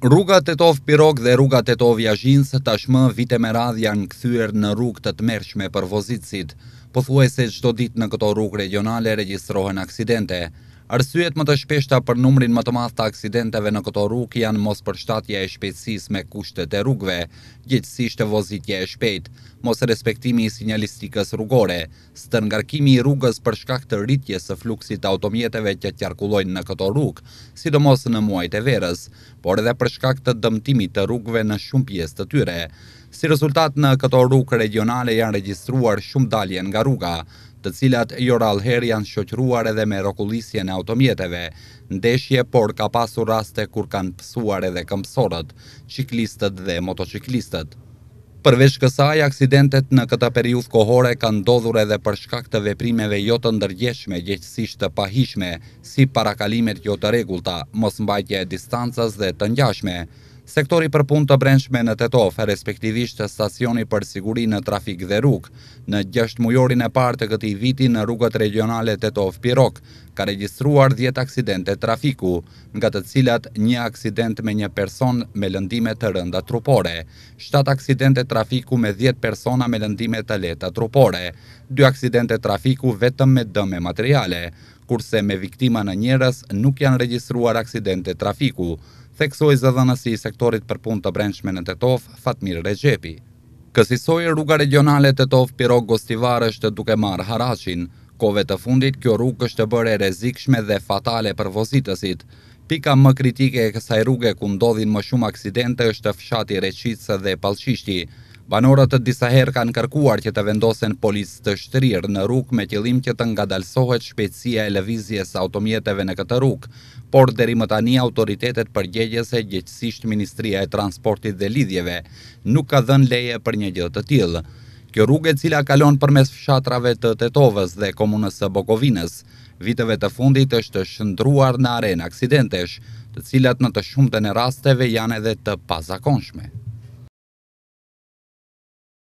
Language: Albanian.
Rruga Tetov Pirog dhe rruga Tetov Jazhin tashmë vite me radh janë kthyer në rrugë të tmerrshme për vozitësit. Pothuajse çdo ditë në këto rrugë regionale regjistrohen aksidente. Arsyet më të shpeshta për numrin më të madh të aksidenteve në këto rrugë janë mos përshtatja e shpejtësisë me kushtet e rrugëve, gjithsesi vozitja e shpejtë, mos respektimi i sinjalistikës rrugore, stërngarkimi i rrugës për shkak të rritjes së fluksit të automjeteve që qarkullojnë në këto rrugë, sidomos në muajt e verës, por edhe për shkak të dëmtimit të rrugëve në shumë pjesë të tyre. Si rezultat në këto rrugë regionale janë regjistruar shumë dalje nga rruga, të cilat jo rallëherë janë shoqëruar edhe me rrokullisjen në automjeteve, ndeshje por ka pasur raste kur kanë pësuar edhe këmbësorët, ciklistët dhe motociklistët. Përveç kësaj, aksidentet në këtë periudh kohore kanë ndodhur edhe për shkak të veprimeve jo të ndërgjeshme, gjithësisht të pahishme, si parakalimet jo të rregullta, mosmbajtja e distancës dhe të ngjashme, sektori për punë të brendshme në Tetov, respektivisht stacioni për siguri në trafik dhe rrugë, në 6 mujorin e parë të këtij viti në rrugët regionale Tetov-Pirok, ka regjistruar 10 aksidente trafiku, nga të cilat një aksident me një person me lëndime të rënda trupore, 7 aksidente trafiku me 10 persona me lëndime të leta trupore, 2 aksidente trafiku vetëm me dëme materiale, kurse me viktima në njërës nuk janë regjistruar aksidente trafiku, theksoj zëdhënës i sektorit për punë të brendshme në Tetov, Fatmir Recepi. Kësisoj rruga regionale Tetov Pirog Gostivar është duke marë haracin, kove të fundit kjo rrugë është bërë e rezikshme dhe fatale për vozitësit. Pika më kritike e kësaj rruge ku ndodhin më shumë aksidente është fshati Reqitës dhe Palshishti, Banorët të disa herë kanë kërkuar që të vendosen polis të shtrirë në ruk me qëllim që të ngadalsohet shpejtësia e levizjes automjeteve në këtë ruk, por dheri më tani autoritetet përgjegjese gjegjese Ministria e Transportit dhe Lidhjeve nuk ka dhen leje për një gjithë të tjilë. Kjo rrugë e cila kalon për mes fshatrave të Tetovës dhe komunës së Bokovines, viteve të fundit është shëndruar në arenë aksidentesh, të cilat në të shumë të në rasteve janë edhe të pazakonshme.